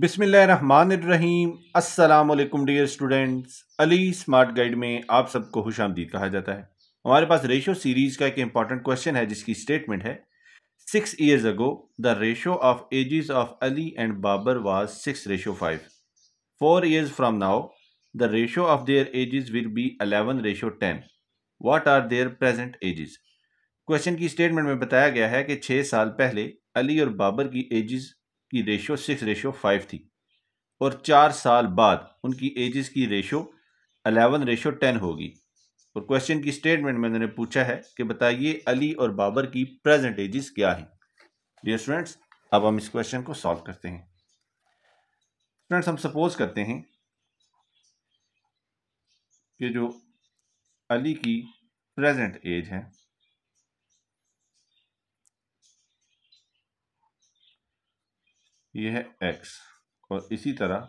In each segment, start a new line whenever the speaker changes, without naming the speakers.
बिसमीम असलकम dear students Ali smart guide में आप सबको खुश आमदीद कहा जाता है हमारे पास रेशो सीरीज़ का एक इंपॉर्टेंट क्वेश्चन है जिसकी स्टेटमेंट है six years ago the ratio of ages of Ali and Babar was six ratio five four years from now the ratio of their ages will be eleven ratio ten what are their present ages question की statement में बताया गया है कि छः साल पहले अली और बाबर की एजेस की रेशो सिक्स रेशो फाइव थी और चार साल बाद उनकी एजेस की रेशो अलेवन रेशो टेन होगी और क्वेश्चन की स्टेटमेंट में उन्होंने पूछा है कि बताइए अली और बाबर की प्रेजेंट एजेस क्या हैं डियर स्टूडेंट्स अब हम इस क्वेश्चन को सॉल्व करते हैं स्टूडेंट्स हम सपोज करते हैं कि जो अली की प्रेजेंट एज है ये है एक्स और इसी तरह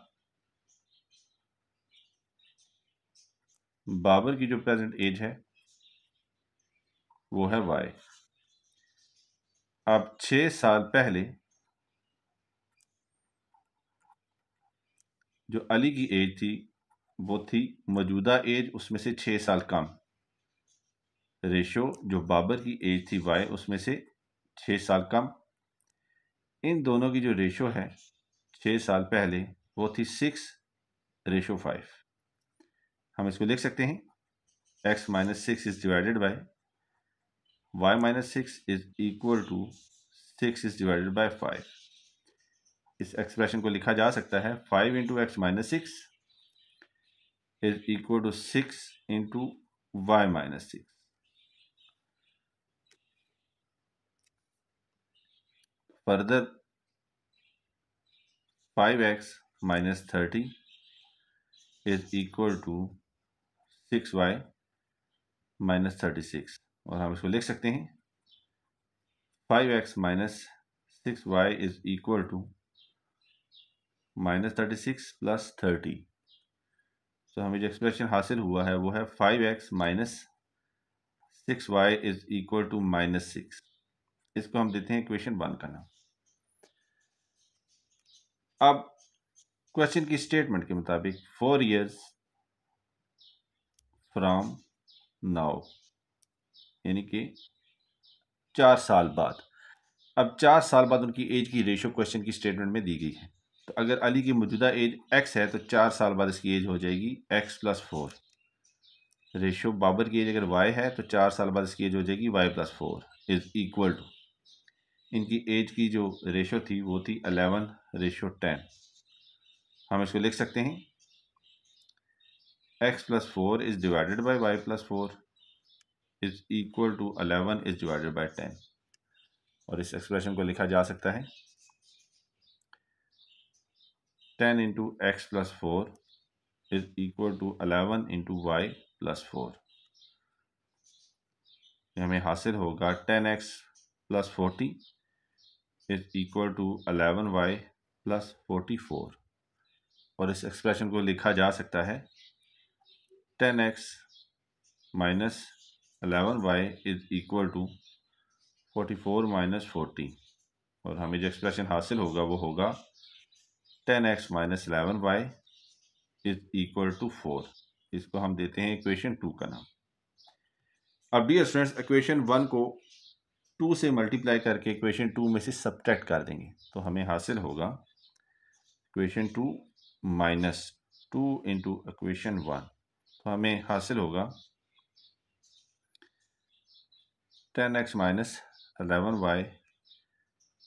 बाबर की जो प्रेजेंट एज है वो है वाई अब छ साल पहले जो अली की एज थी वो थी मौजूदा एज उसमें से छः साल कम रेशो जो बाबर की एज थी वाई उसमें से छः साल कम इन दोनों की जो रेशो है छः साल पहले वो थी सिक्स रेशो फाइव हम इसको लिख सकते हैं X minus six is divided by Y minus six is equal to six is divided by five इस एक्सप्रेशन को लिखा जा सकता है five into X minus six is equal to six into Y minus six further five X minus thirty is is to six Y minus thirty six और हम इसको लिख सकते हैं five X minus six Y is equal to minus thirty six plus thirty तो हमें जो expression हासिल हुआ है वो है five X minus six Y is equal to minus six इसको हम देते हैं इक्वेशन वन का नाम अब क्वेश्चन की स्टेटमेंट के मुताबिक फोर इयर्स फ्राम नाउ यानी कि चार साल बाद अब चार साल बाद उनकी एज की रेशो क्वेश्चन की स्टेटमेंट में दी गई है तो अगर अली की मौजूदा एज एक्स है तो चार साल बाद इसकी एज हो जाएगी X plus four ratio Babar की एज अगर वाई है तो चार साल बाद इसकी एज हो जाएगी Y plus four is equal to इनकी एज की जो रेशो थी वो थी अलेवन रेशो टेन हम इसको लिख सकते हैं X plus four is divided by Y plus four is equal to eleven is divided by ten और इस एक्सप्रेशन को लिखा जा सकता है ten into X plus four is equal to eleven into Y plus four हमें हासिल होगा ten X plus forty is equal to eleven Y plus forty four और इस एक्सप्रेशन को लिखा जा सकता है ten X minus eleven Y is equal to forty four minus forty और हमें जो एक्सप्रेशन हासिल होगा वो होगा ten X minus eleven Y is equal to four इसको हम देते हैं इक्वेशन टू का नाम अब डी स्टूडेंट्स इक्वेशन वन को टू से मल्टीप्लाई करके इक्वेशन टू में से सब्ट्रैक्ट कर देंगे तो हमें हासिल होगा equation two minus two into equation one तो हमें हासिल होगा ten X minus eleven Y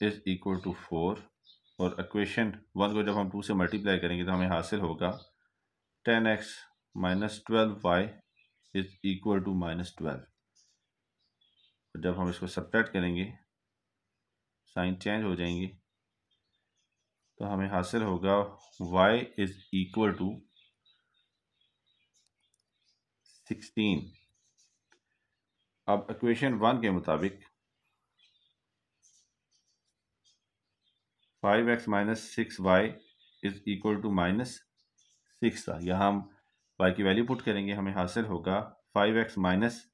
is equal to four और इक्वेशन वन को जब हम टू से मल्टीप्लाई करेंगे तो हमें हासिल होगा ten X minus twelve Y is equal to minus twelve तो जब हम इसको सब्ट्रैक्ट करेंगे साइन चेंज हो जाएंगे तो हमें हासिल होगा y is equal to sixteen अब इक्वेशन वन के मुताबिक five X minus six Y is equal to minus six था यहाँ हम y की वैल्यू पुट करेंगे हमें हासिल होगा five X minus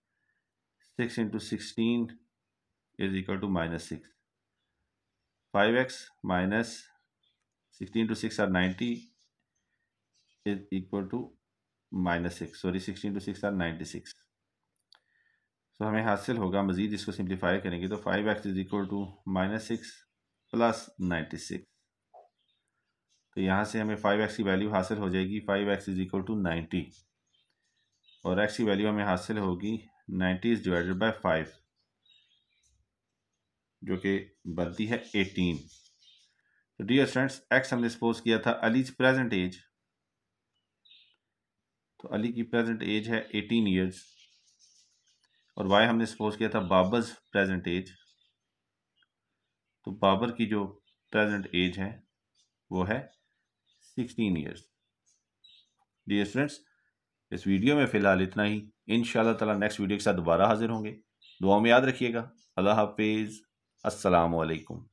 six into sixteen is equal to minus six five X minus sixteen to six are ninety is equal to minus six sorry sixteen to six are ninety six तो हमें हासिल होगा मज़ीद इसको simplify करेंगे तो five X is equal to minus six plus ninety six तो यहाँ से हमें फाइव एक्स की वैल्यू हासिल हो जाएगी five X is equal to ninety और एक्स की वैल्यू हमें हासिल होगी ninety is divided by five जो कि बनती है एटीन तो डी स्टूडेंट्स एक्स हमने सपोज किया था अलीज प्रेजेंट एज तो अली की प्रेजेंट एज है एटीन ईयर्स और वाई हमने सपोज किया था बाबर प्रेजेंट एज तो बाबर की जो प्रेजेंट एज है वो है सिक्सटीन ईयर्स डी स्टूडेंट्स इस वीडियो में फ़िलहाल इतना ही इन ताला नेक्स्ट वीडियो के साथ दोबारा हाजिर होंगे दुआ में याद रखिएगा अल्लाह हाफिज़ असलकम